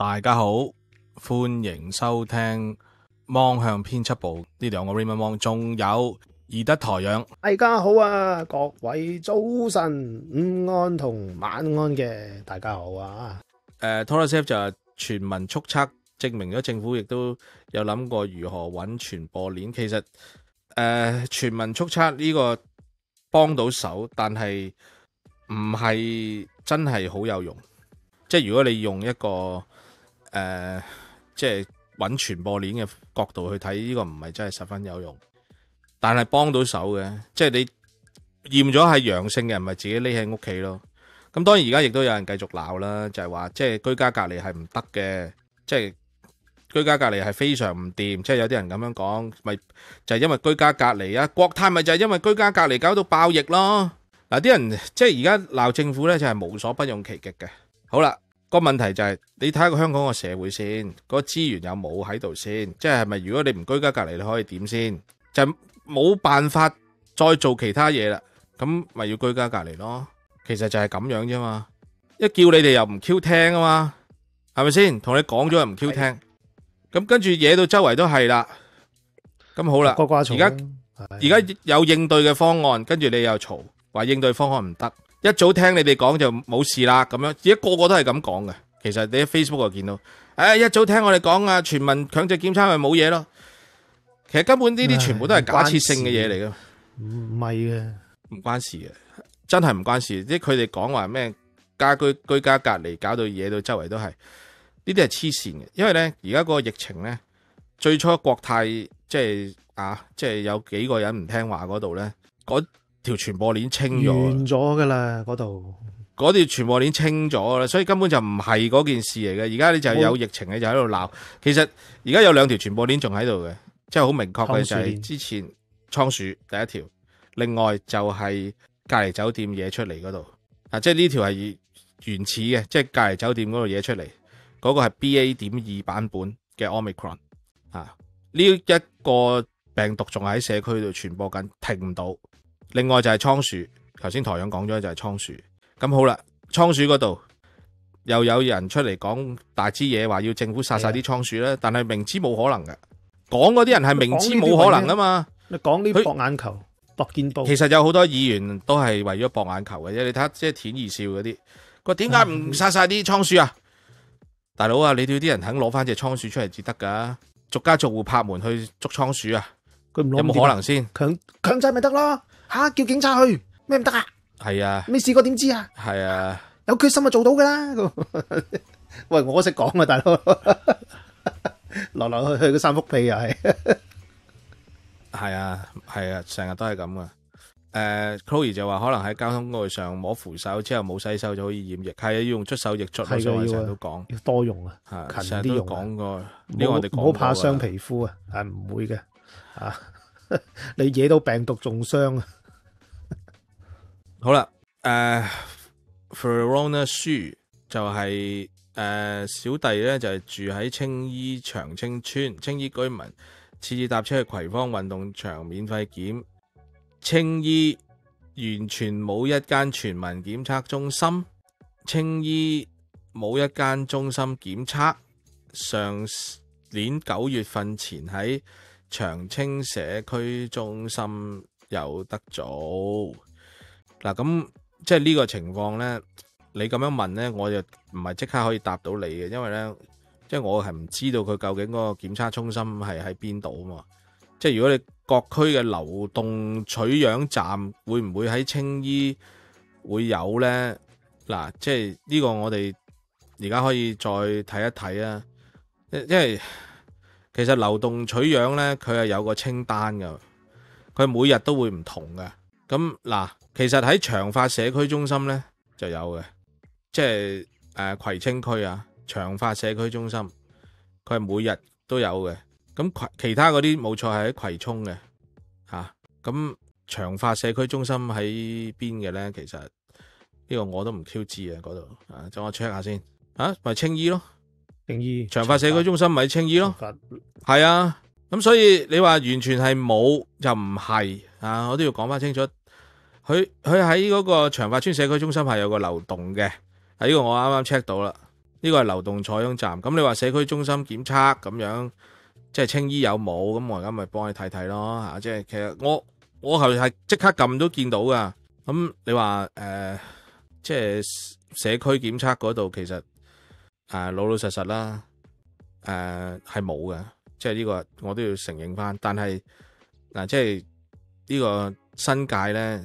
大家好，欢迎收听芒向编辑部呢两个 r a m o n 芒，仲有易德台养。大家好啊，各位早晨、午安同晚安嘅，大家好啊。诶，托罗 f 就系全民速测，证明咗政府亦都有谂过如何揾传播链。其实诶，全民速测呢个帮到手，但系唔系真系好有用。即系如果你用一个。诶，即系揾传播链嘅角度去睇呢个唔系真系十分有用，但系帮到手嘅，即系你验咗系阳性嘅，唔咪自己匿喺屋企咯。咁当然而家亦都有人继续闹啦，就系话即系居家隔离系唔得嘅，即系居家隔离系非常唔掂，即系有啲人咁样讲，咪就系因为居家隔离啊？国泰咪就系因为居家隔离搞到爆疫咯。嗱，啲人即系而家闹政府咧，就系无所不用其极嘅。好啦。个问题就系，你睇下个香港个社会先，个资源有冇喺度先？即系咪如果你唔居家隔离，你可以点先？就冇办法再做其他嘢啦，咁咪要居家隔离咯。其实就系咁样啫嘛，一叫你哋又唔 Q 听啊嘛，系咪先？同你讲咗又唔 Q 听，咁跟住惹到周围都系啦。咁好啦，而家而家有应对嘅方案，跟住你又嘈话应对方案唔得。一早听你哋讲就冇事啦，咁样而家个个都系咁讲嘅。其实你喺 Facebook 又见到，诶一早听我哋讲啊，全民强制检测咪冇嘢咯。其实根本呢啲全部都系假设性嘅嘢嚟嘅，唔系嘅，唔关事嘅，真系唔关事。啲佢哋讲话咩家居居家隔离，搞到嘢到周围都系呢啲系黐线嘅。因为咧，而家个疫情咧，最初国泰即系啊，即系有几个人唔听话嗰度咧，嗰。条传播链清咗，完咗噶啦嗰度。嗰条传播链清咗啦，所以根本就唔系嗰件事嚟嘅。而家你就有疫情，你就喺度闹。其实而家有两条传播链仲喺度嘅，即系好明确嘅就系之前仓鼠第一条，另外就系隔离酒店嘢出嚟嗰度。啊，即系呢条系原始嘅，即系隔离酒店嗰度嘢出嚟，嗰个系 B A. 点二版本嘅 omicron 啊，呢一个病毒仲喺社区度传播紧，停唔到。另外就系仓鼠，头先台长讲咗就系仓鼠。咁好啦，仓鼠嗰度又有人出嚟讲大支嘢，话要政府杀晒啲仓鼠咧。但系明知冇可能嘅，讲嗰啲人系明知冇可能啊嘛。你讲呢博眼球、博见报。其实有好多议员都系为咗博眼球嘅啫。你睇下即系舔二笑嗰啲，佢点解唔杀晒啲仓鼠啊？大佬啊，你啲啲人肯攞翻只仓鼠出嚟至得噶，逐家逐户拍门去捉仓鼠啊？佢有冇可能先？强强制咪得咯？吓！叫警察去咩唔得啊？系啊，未试过点知啊？系啊，有决心就做到噶啦。喂，我识讲啊，大佬，来来去去嗰三幅屁又系，系啊系啊，成日都系咁噶。诶 c h l o e 就话可能喺交通意外上摸扶手之后冇洗手就可以染疫，系啊，要用出手液出，所以成日都讲要多用啊。啊，成日都讲过，唔好怕伤皮肤啊，系唔会嘅啊。你惹到病毒重伤啊！好啦，誒 f e r o n a 書就係誒小弟咧，就係住喺青衣長青村，青衣居民次次搭車去葵芳運動場免費檢。青衣完全冇一間全民檢測中心，青衣冇一間中心檢測。上年九月份前喺長青社區中心有得做。嗱咁，即系呢個情況咧，你咁樣問咧，我就唔係即刻可以答到你嘅，因為咧，即係我係唔知道佢究竟嗰個檢測中心係喺邊度啊嘛。即係如果你各區嘅流動取樣站會唔會喺青衣會有咧？嗱，即係呢個我哋而家可以再睇一睇啊。因為其實流動取樣咧，佢係有個清單噶，佢每日都會唔同嘅。咁嗱，其实喺长发社区中心咧就有嘅，即系诶葵青区啊，长发社区中心，佢系每日都有嘅。咁其他嗰啲冇错系喺葵涌嘅吓。咁长发社区中心喺边嘅咧？其实呢个我都唔 Q 知啊，嗰度啊，等我 check 下先。啊，咪青衣咯，青衣长发社区中心咪青衣咯，系啊。咁所以你话完全系冇就唔系啊，我都要讲翻清楚。佢佢喺嗰個長發村社區中心係有個流動嘅，係呢個我啱啱 check 到啦。呢個係流動採样站。咁你話社區中心檢測咁樣，即係青衣有冇？咁我而家咪幫你睇睇咯吓，即係其實我我頭系係即刻撳都見到噶。咁你話誒，即係社區檢測嗰度其實誒老老實實啦，诶係冇嘅。即係呢個我都要承認翻。但係嗱，即係呢個新界咧。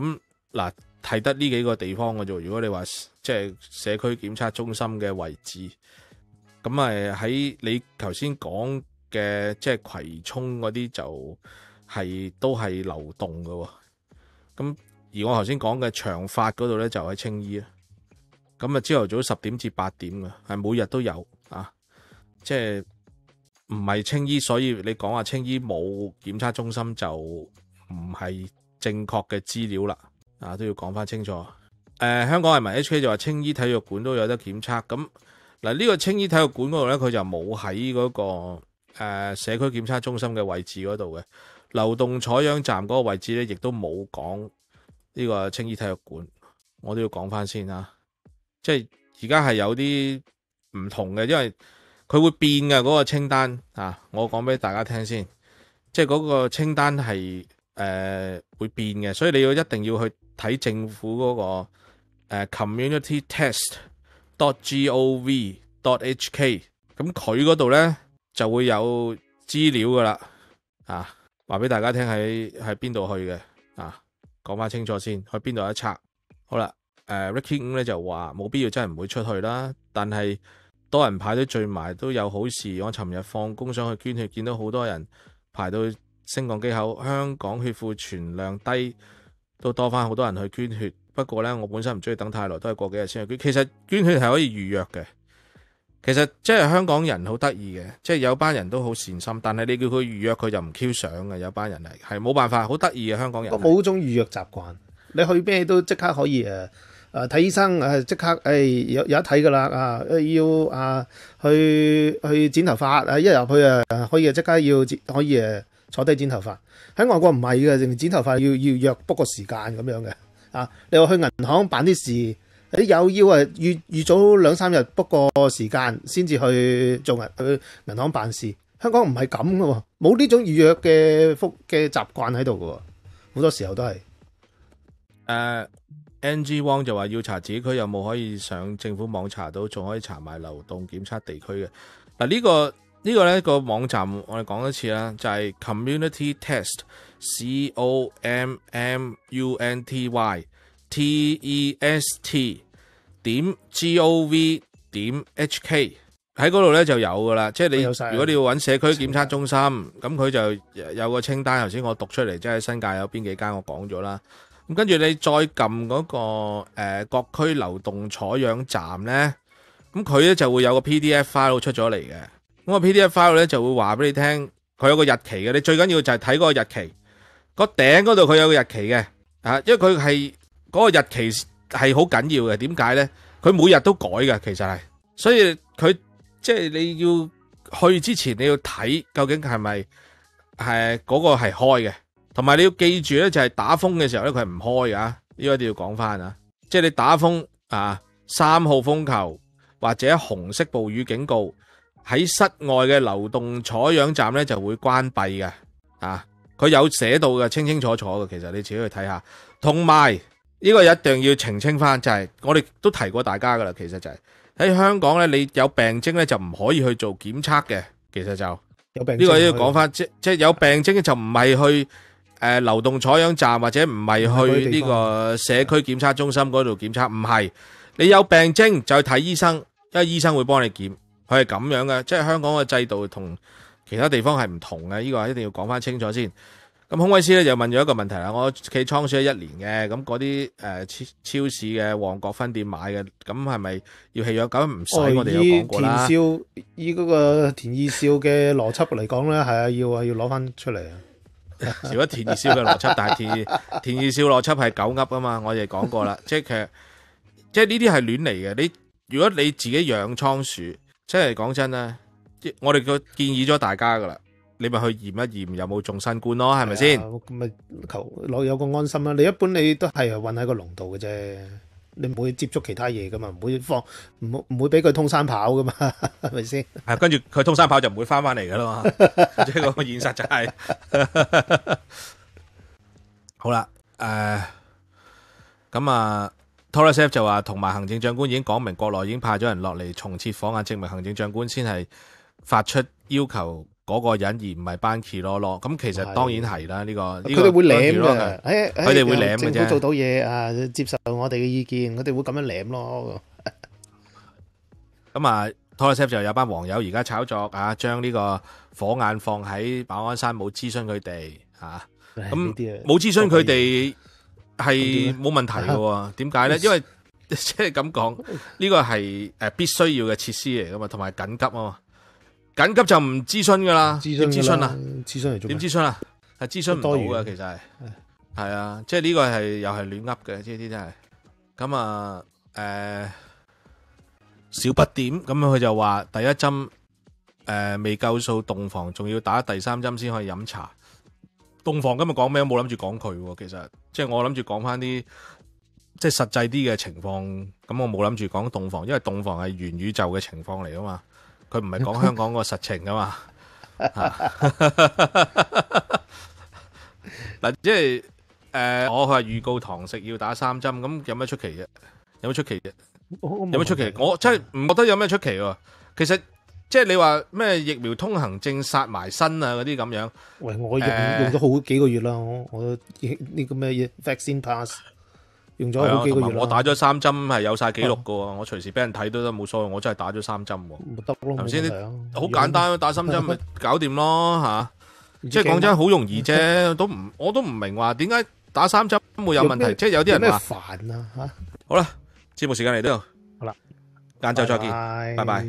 咁嗱，睇得呢幾個地方嘅啫。如果你話即係社區檢測中心嘅位置，咁誒喺你頭先講嘅即係葵涌嗰啲，就係都係流動嘅。咁而我頭先講嘅長發嗰度咧，就喺青衣啊。咁啊，朝頭早十點至八點嘅，係每日都有啊。即係唔係青衣，所以你講話青衣冇檢測中心就唔係。正確嘅資料啦，啊都要講翻清楚。誒，香港係咪 H K 就話青衣體育館都有得檢測。咁嗱，呢個青衣體育館嗰度咧，佢就冇喺嗰個社區檢測中心嘅位置嗰度嘅流動採样站嗰個位置咧，亦都冇講呢個青衣體育館。我都要講翻先啊，即系而家係有啲唔同嘅，因為佢會變嘅嗰個清單啊。我講俾大家聽先，即係嗰個清單係。诶，会变嘅，所以你要一定要去睇政府嗰个诶 communitytest.gov.hk，咁佢嗰度咧就会有资料噶啦，啊，话俾大家听喺喺边度去嘅，啊，讲翻清楚先，去边度一测，好啦，诶，Ricky 五咧就话冇必要真系唔会出去啦，但系多人排到聚埋都有好事，我寻日放工想去捐血，见到好多人排到。升降機口，香港血庫存量低都多翻，好多人去捐血。不過咧，我本身唔中意等太耐，都係過幾日先去捐。其實捐血係可以預約嘅。其實即係香港人好得意嘅，即係有班人都好善心，但係你叫佢預約佢就唔 Q 上嘅。有班人係系冇辦法，好得意嘅香港人冇种種預約習慣。你去咩都即刻可以诶诶睇醫生诶即刻誒有有得睇噶啦啊，要啊去去剪頭髮啊，一入去啊可以即刻要可以诶。坐低剪头发。喺外国唔系嘅，連剪头发要要约 book 个时间咁样嘅啊！你话去银行办啲事，你又要啊预预早两三日 book 个时间先至去做银去银行办事。香港唔系咁嘅，冇呢种预约嘅福嘅习惯喺度嘅，好多时候都係。誒，N G Wang 就话要查自己区有冇可以上政府网查到，仲可以查埋流动检测地区嘅嗱呢个。呢個咧個網站，我哋講一次啦，就係 community test c o m m u n t y t e s t 点 g o v 点 h k 喺嗰度咧就有噶啦。即係你如果你要揾社區檢測中心，咁佢就有個清單。頭先我讀出嚟，即係新界有邊幾間，我講咗啦。咁跟住你再撳嗰個誒各區流動採样站咧，咁佢咧就會有個 PDF file 出咗嚟嘅。咁个 p d f file 咧就会话俾你听，佢有个日期嘅。你最紧要就系睇嗰个日期，个顶嗰度佢有个日期嘅。啊，因为佢系嗰个日期系好紧要嘅。点解咧？佢每日都改嘅，其实系。所以佢即系你要去之前，你要睇究竟系咪系嗰个系开嘅。同埋你要记住咧，就系打风嘅时候咧，佢系唔开噶。啊，呢个一定要讲翻啊。即系你打风啊，三号风球或者红色暴雨警告。喺室外嘅流动采样站咧就会关闭嘅，啊，佢有写到嘅清清楚楚嘅，其实你自己去睇下。同埋呢个一定要澄清翻，就系我哋都提过大家噶啦，其实就喺香港咧，你有病征咧就唔可以去做检测嘅。其实就有病呢个要讲翻，即即有病征就唔系去诶流动采样站或者唔系去呢个社区检测中心嗰度检测，唔系你有病征就去睇医生，因为医生会帮你检。佢系咁样嘅，即系香港嘅制度同其他地方系唔同嘅，呢个一定要讲翻清楚先。咁空威师咧又问咗一个问题啦，我企仓鼠一年嘅，咁嗰啲诶超超市嘅旺角分店买嘅，咁系咪要弃养？咁唔使我哋有讲过啦。田少以嗰个田义少嘅逻辑嚟讲咧，系啊要啊要攞翻出嚟啊。少一田义少嘅逻辑，但系田 田义少逻辑系狗噏啊嘛，我哋讲过啦，即系即系呢啲系乱嚟嘅。你如果你自己养仓鼠。即系讲真啦，我哋个建议咗大家噶啦，你咪去验一验有冇中新冠咯，系咪先？咁咪求攞有个安心啦。你一般你都系混喺个笼度嘅啫，你唔会接触其他嘢噶嘛，唔会放唔唔会俾佢通山跑噶嘛，系 咪先？系跟住佢通山跑就唔会翻翻嚟噶啦嘛，即系个现实就系。好啦，诶，咁啊。托 e 斯就话，同埋行政长官已经讲明，国内已经派咗人落嚟重设火眼，证明行政长官先系发出要求嗰个人，而唔系班基罗罗。咁其实当然系啦，呢个佢哋会舐嘅，佢哋会舐嘅啫。做到嘢啊，接受我哋嘅意见，佢哋会咁样舐咯。咁啊，托 e 斯就有班网友而家炒作啊，将呢个火眼放喺马鞍山，冇咨询佢哋啊，咁冇咨询佢哋。系冇问题嘅，点解咧？因为 即系咁讲，呢个系诶必须要嘅设施嚟噶嘛，同埋紧急啊嘛，紧急就唔咨询噶啦，咨询啊，咨询嚟做点咨询啊？系咨询唔到噶，其实系系啊，即系呢个系又系乱噏嘅，呢啲真系咁啊，诶，小不点咁样，佢就话第一针诶未够数，洞房仲要打第三针先可以饮茶。洞房今日讲咩？冇谂住讲佢，其实即系我谂住讲翻啲即系实际啲嘅情况。咁我冇谂住讲洞房，因为洞房系元宇宙嘅情况嚟噶嘛，佢唔系讲 香港个实情噶嘛。嗱，即系诶，我系预告堂食要打三针，咁有咩出奇啫？有咩出奇啫？有咩出奇？我真系唔觉得有咩出奇。其实。即系你话咩疫苗通行证杀埋身啊嗰啲咁样？喂，我用用咗好几个月啦，我呢个咩嘢 vaccine pass 用咗好几个月。我打咗三针系有晒记录噶，我随时俾人睇都都冇所谓。我真系打咗三针喎，得咯。头先好简单打三针咪 搞掂咯吓。即系讲真好容易啫，都唔我都唔明话点解打三针会有问题。即系有啲人话烦啊吓。好啦，节目时间嚟到，好啦，晏昼再见，拜拜。